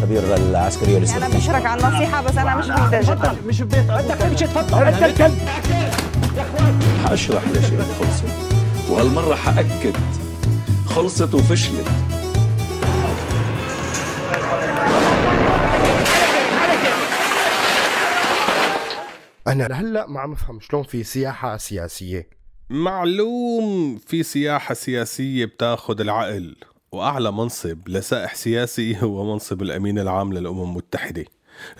الخبير العسكري الاستراتيجي انا بشرك على النصيحه بس انا مش محتاج مش في بيت بدك تمشي تفضل انت الكلب هشرح ليش خلصت وهالمره حاكد خلصت وفشلت انا لهلا ما عم افهم شلون في سياحه سياسيه معلوم في سياحه سياسيه بتاخذ العقل وأعلى منصب لسائح سياسي هو منصب الأمين العام للأمم المتحدة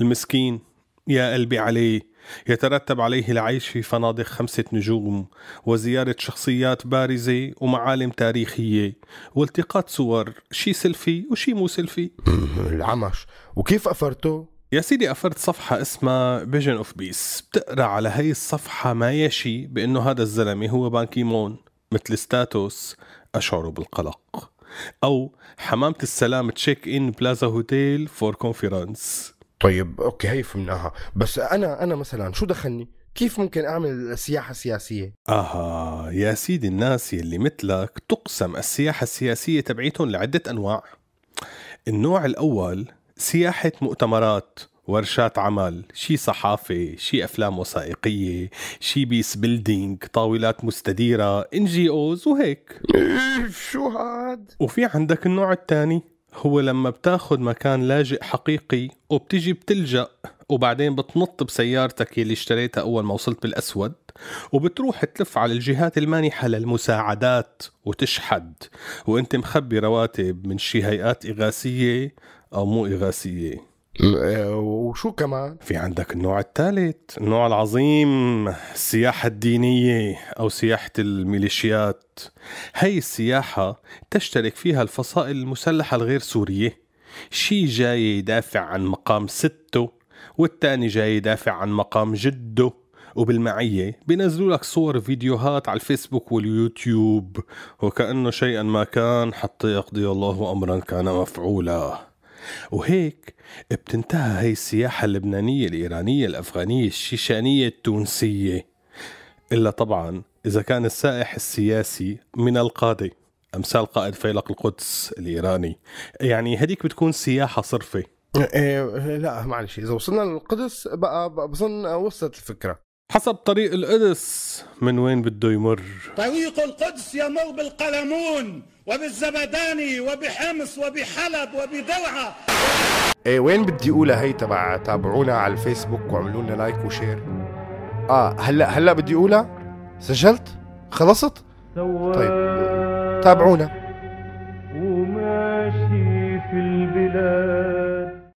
المسكين يا قلبي عليه يترتب عليه العيش في فنادق خمسة نجوم وزيارة شخصيات بارزة ومعالم تاريخية والتقاط صور شي سيلفي وشي مو سيلفي العمش وكيف أفرته؟ يا سيدي أفرت صفحة اسمها فيجن اوف بيس بتقرأ على هاي الصفحة ما يشي بأنه هذا الزلمة هو بانكيمون مثل ستاتوس أشعر بالقلق او حمامه السلام تشيك ان بلازا هوتيل فور كونفرنس طيب اوكي هي فهمناها بس انا انا مثلا شو دخلني كيف ممكن اعمل سياحه سياسيه اها يا سيدي الناس يلي مثلك تقسم السياحه السياسيه تبعيتهم لعده انواع النوع الاول سياحه مؤتمرات ورشات عمل شي صحافة شي أفلام وثائقية شي بيس بيلدينج طاولات مستديرة ان جي اوز وهيك شو هاد وفي عندك النوع الثاني هو لما بتاخد مكان لاجئ حقيقي وبتجي بتلجأ وبعدين بتنط بسيارتك يلي اشتريتها أول ما وصلت بالأسود وبتروح تلف على الجهات المانحة للمساعدات وتشحد وانت مخبي رواتب من شي هيئات إغاثية أو مو إغاثية وشو كمان؟ في عندك النوع الثالث، النوع العظيم السياحة الدينية أو سياحة الميليشيات هي السياحة تشترك فيها الفصائل المسلحة الغير سورية شي جاي يدافع عن مقام سته والتاني جاي يدافع عن مقام جده وبالمعية بينزلوا لك صور فيديوهات على الفيسبوك واليوتيوب وكأنه شيئا ما كان حتى يقضي الله أمرا كان مفعولا وهيك بتنتهى هي السياحة اللبنانية الإيرانية الأفغانية الشيشانية التونسية إلا طبعا إذا كان السائح السياسي من القادة أمثال قائد فيلق القدس الإيراني يعني هديك بتكون سياحة صرفة إيه لا معلش اذا وصلنا للقدس بقى بظن وصلت الفكره حسب طريق القدس من وين بده يمر طريق القدس يمر بالقلمون وبالزبداني وبحمص وبحلب وبدوعة ايه وين بدي اقولها هي تبع تابعونا على الفيسبوك واعملوا لنا لايك وشير اه هلا هلا بدي اقولها سجلت خلصت طيب تابعونا